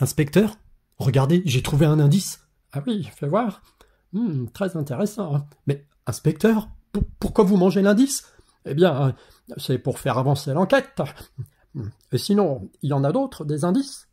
Inspecteur Regardez, j'ai trouvé un indice. Ah oui, fais voir. Hmm, très intéressant. Mais, inspecteur, pourquoi vous mangez l'indice Eh bien, euh, c'est pour faire avancer l'enquête. Et sinon, il y en a d'autres, des indices